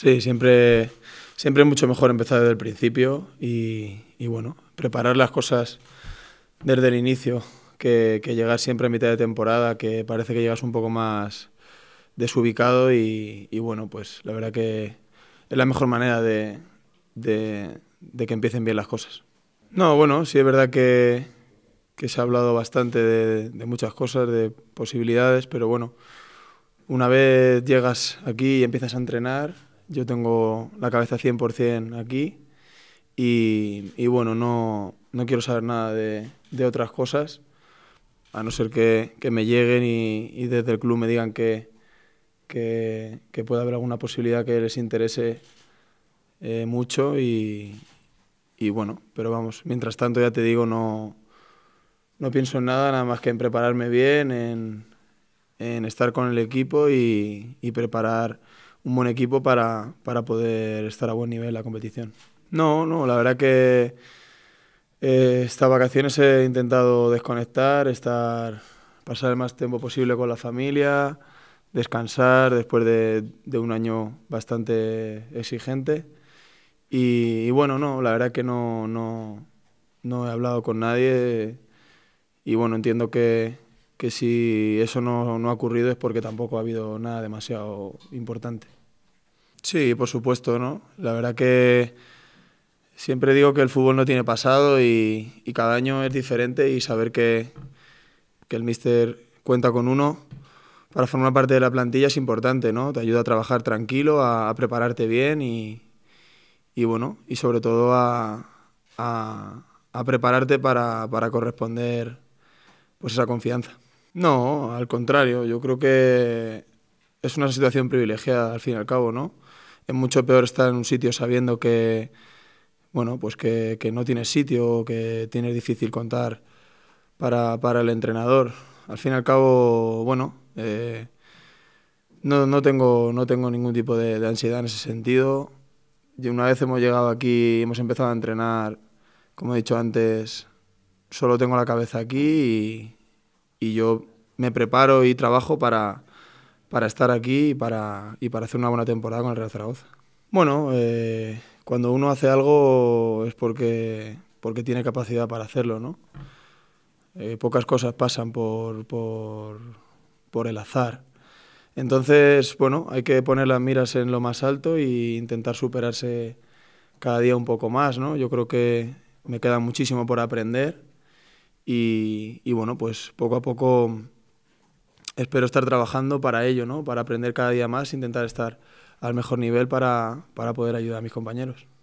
Sí, siempre, siempre es mucho mejor empezar desde el principio y, bueno, preparar las cosas desde el inicio, que, que, llegar siempre a mitad de temporada, que parece que llegas un poco más desubicado y, bueno, pues la verdad que es la mejor manera de, que empiecen bien las cosas. No, bueno, sí es verdad que, se ha hablado bastante de, muchas cosas, de posibilidades, pero bueno, una vez llegas aquí y empiezas a entrenar, yo tengo la cabeza 100% aquí y, bueno, no, no, quiero saber nada de, otras cosas, a no ser que, que me lleguen y, desde el club me digan que, que, puede haber alguna posibilidad que les interese eh, mucho y, y bueno, pero vamos, mientras tanto ya te digo, no, no pienso en nada, nada más que en prepararme bien, en, en estar con el equipo y preparar un buen equipo para, poder estar a buen nivel en la competición. No, no, la verdad que eh, estas vacaciones he intentado desconectar, estar, pasar el más tiempo posible con la familia, descansar después de, un año bastante exigente. Y, bueno, no, la verdad que no, no he hablado con nadie y bueno, entiendo que, que si eso no, ha ocurrido es porque tampoco ha habido nada demasiado importante. Sí, por supuesto, ¿no? La verdad que siempre digo que el fútbol no tiene pasado y, cada año es diferente y saber que, el míster cuenta con uno para formar parte de la plantilla es importante, ¿no? Te ayuda a trabajar tranquilo, a, prepararte bien y, bueno, y sobre todo a, prepararte para, para corresponder pues esa confianza. No, al contrario, yo creo que es una situación privilegiada al fin y al cabo, ¿no? Es mucho peor estar en un sitio sabiendo que, bueno, pues que, no tienes sitio, que tienes difícil contar para, el entrenador. Al fin y al cabo, bueno, eh, no, tengo, no tengo ningún tipo de, ansiedad en ese sentido. Y una vez hemos llegado aquí, hemos empezado a entrenar, como he dicho antes, solo tengo la cabeza aquí y yo me preparo y trabajo para, estar aquí y para, para hacer una buena temporada con el Real Zaragoza. Bueno, eh, cuando uno hace algo es porque, porque tiene capacidad para hacerlo, ¿no? Eh, pocas cosas pasan por, el azar. Entonces, bueno, hay que poner las miras en lo más alto e intentar superarse cada día un poco más, ¿no? Yo creo que me queda muchísimo por aprender y bueno, pues poco a poco espero estar trabajando para ello, ¿no? para aprender cada día más, intentar estar al mejor nivel para, para poder ayudar a mis compañeros.